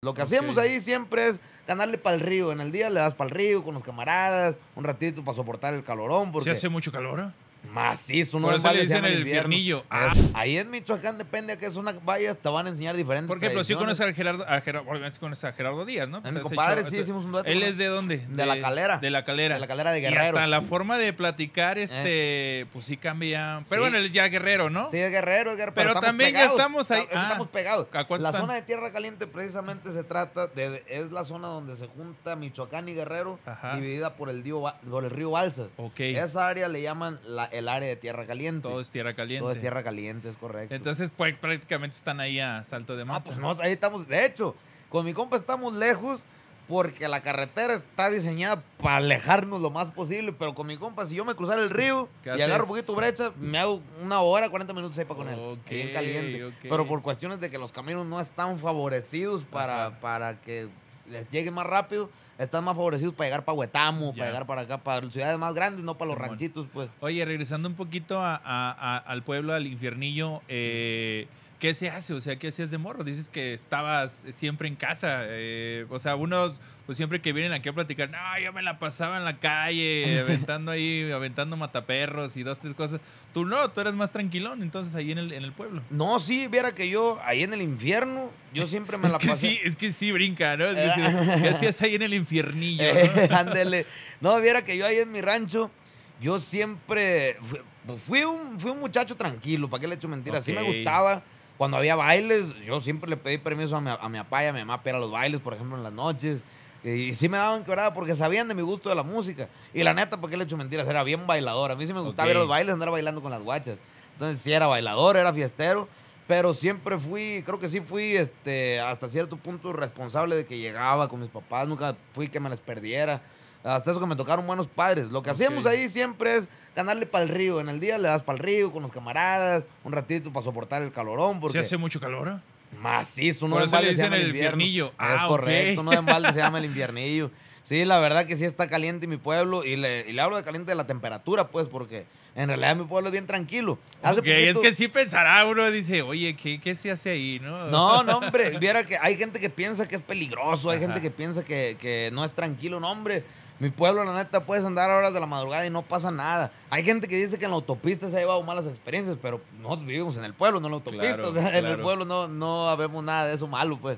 Lo que hacemos ahí siempre es ganarle para el río. En el día le das para el río con los camaradas, un ratito para soportar el calorón. Porque... ¿Se hace mucho calor? Ah? Macizo, no Por eso le dicen el piernillo. Ah. Ahí en Michoacán, depende de que es una te van a enseñar diferentes. Por ejemplo, sí conoces a Gerardo, Gerardo Díaz, ¿no? Pues mi compadre, sí, hicimos un dato. ¿Él es de dónde? De, la calera. De la calera. De la calera de Guerrero. Y hasta la forma de platicar, eh. este, pues sí cambia. Pero bueno, él es ya Guerrero, ¿no? Sí, es Guerrero, es Guerrero. Pero, también estamos ahí. Estamos ah. pegados. la zona de Tierra Caliente precisamente se trata de, es la zona donde se junta Michoacán y Guerrero, dividida por el, río, por el río Balsas. Ok. Esa área le llaman la el área de tierra caliente. Todo es tierra caliente. Todo es tierra caliente, es correcto. Entonces, pues prácticamente están ahí a salto de mar Ah, pues no, ahí estamos. De hecho, con mi compa estamos lejos porque la carretera está diseñada para alejarnos lo más posible, pero con mi compa, si yo me cruzar el río y agarro un poquito brecha, me hago una hora, 40 minutos ahí para con él, bien caliente. Pero por cuestiones de que los caminos no están favorecidos para, para que les llegue más rápido, están más favorecidos para llegar para Huetamo, para llegar para acá, para ciudades más grandes, no para los ranchitos, pues. Oye, regresando un poquito al pueblo, al infiernillo, eh. ¿qué se hace? O sea, ¿qué hacías de morro? Dices que estabas eh, siempre en casa. Eh, o sea, unos pues siempre que vienen aquí a platicar, no, yo me la pasaba en la calle, aventando ahí, aventando mataperros y dos, tres cosas. Tú no, tú eras más tranquilón entonces ahí en el, en el pueblo. No, sí, viera que yo ahí en el infierno, yo siempre me es la que Sí, es que sí brinca, ¿no? Es decir, ¿Qué hacías ahí en el infiernillo? Eh, ándele. no, viera que yo ahí en mi rancho, yo siempre fui, pues fui un, fui un muchacho tranquilo, ¿para qué le hecho mentiras? Sí me gustaba cuando había bailes, yo siempre le pedí permiso a mi, a mi papá y a mi mamá para los bailes, por ejemplo, en las noches. Y, sí me daban quebrada porque sabían de mi gusto de la música. Y la neta, porque le he hecho mentiras? Era bien bailador. A mí sí me gustaba ver los bailes, andar bailando con las guachas. Entonces sí era bailador, era fiestero. Pero siempre fui, creo que sí fui este, hasta cierto punto responsable de que llegaba con mis papás. Nunca fui que me las perdiera. Hasta eso que me tocaron buenos padres. Lo que hacemos ahí siempre es ganarle para el río. En el día le das para el río con los camaradas, un ratito para soportar el calorón. Porque... ¿Se hace mucho calor? más Macizo, no Por eso le dicen el inviernillo. es ah, correcto, no de embalde se llama el inviernillo. Sí, la verdad que sí está caliente mi pueblo y le, hablo de caliente de la temperatura, pues, porque en realidad mi pueblo es bien tranquilo. Hace Es que sí pensará uno, dice, oye, ¿qué, se hace ahí? No, no, hombre, que hay gente que piensa que es peligroso, hay gente que piensa que, que no es tranquilo, no, hombre mi pueblo, la neta, puedes andar a horas de la madrugada y no pasa nada. Hay gente que dice que en la autopista se ha llevado malas experiencias, pero nosotros vivimos en el pueblo, no en la autopista. en el pueblo no, no habemos nada de eso malo, pues.